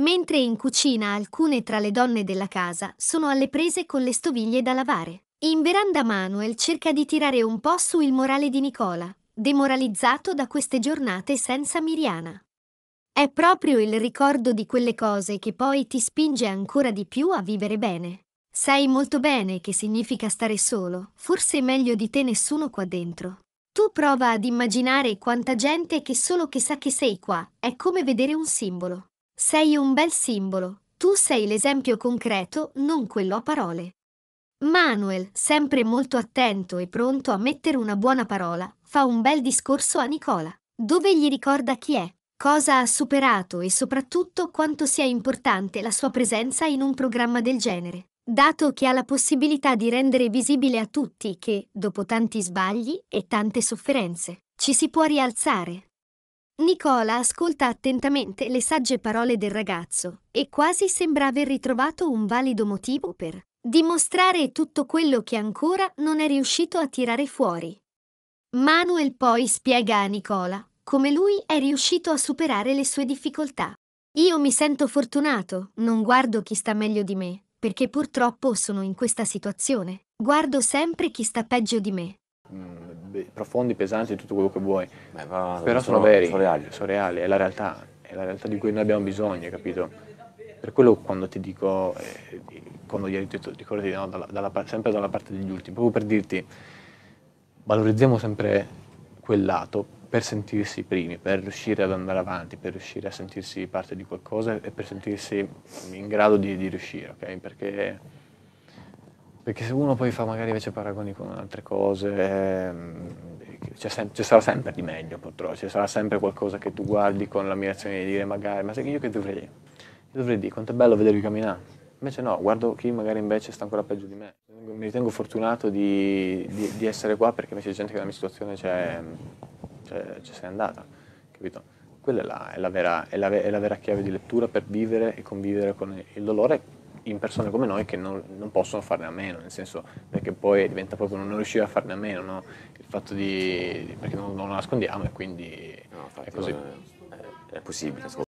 Mentre in cucina alcune tra le donne della casa sono alle prese con le stoviglie da lavare. In veranda Manuel cerca di tirare un po' su il morale di Nicola, demoralizzato da queste giornate senza Miriana. È proprio il ricordo di quelle cose che poi ti spinge ancora di più a vivere bene. Sai molto bene che significa stare solo, forse meglio di te nessuno qua dentro. Tu prova ad immaginare quanta gente che solo che sa che sei qua, è come vedere un simbolo. Sei un bel simbolo, tu sei l'esempio concreto, non quello a parole. Manuel, sempre molto attento e pronto a mettere una buona parola, fa un bel discorso a Nicola, dove gli ricorda chi è, cosa ha superato e soprattutto quanto sia importante la sua presenza in un programma del genere, dato che ha la possibilità di rendere visibile a tutti che, dopo tanti sbagli e tante sofferenze, ci si può rialzare. Nicola ascolta attentamente le sagge parole del ragazzo e quasi sembra aver ritrovato un valido motivo per dimostrare tutto quello che ancora non è riuscito a tirare fuori. Manuel poi spiega a Nicola come lui è riuscito a superare le sue difficoltà. Io mi sento fortunato, non guardo chi sta meglio di me, perché purtroppo sono in questa situazione. Guardo sempre chi sta peggio di me. Mm profondi, pesanti, tutto quello che vuoi. Beh, va, Però sono, sono, veri, sono reali. sono reali, è la realtà, è la realtà di cui noi abbiamo bisogno, capito? Per quello quando ti dico, eh, quando gli hai detto, ricordati, no, dalla, dalla, sempre dalla parte degli ultimi, proprio per dirti, valorizziamo sempre quel lato per sentirsi i primi, per riuscire ad andare avanti, per riuscire a sentirsi parte di qualcosa e per sentirsi in grado di, di riuscire, ok? Perché perché se uno poi fa magari invece paragoni con altre cose, ehm, ci sem- sarà sempre di meglio purtroppo, ci sarà sempre qualcosa che tu guardi con l'ammirazione di dire magari, ma sai che io che dovrei? Io dovrei dire quanto è bello vedervi camminare. Invece no, guardo chi magari invece sta ancora peggio di me. Mi ritengo fortunato di, di, di essere qua perché invece c'è gente che nella mia situazione c'è, c'è, c'è sei andata, capito? Quella è la, è la, vera, è la, è la vera chiave di lettura per vivere e convivere con il dolore in persone come noi che non, non, possono farne a meno, nel senso perché poi diventa proprio non riuscire a farne a meno, no? il fatto di, perché non, non lo nascondiamo e quindi no, è così. È, è possibile.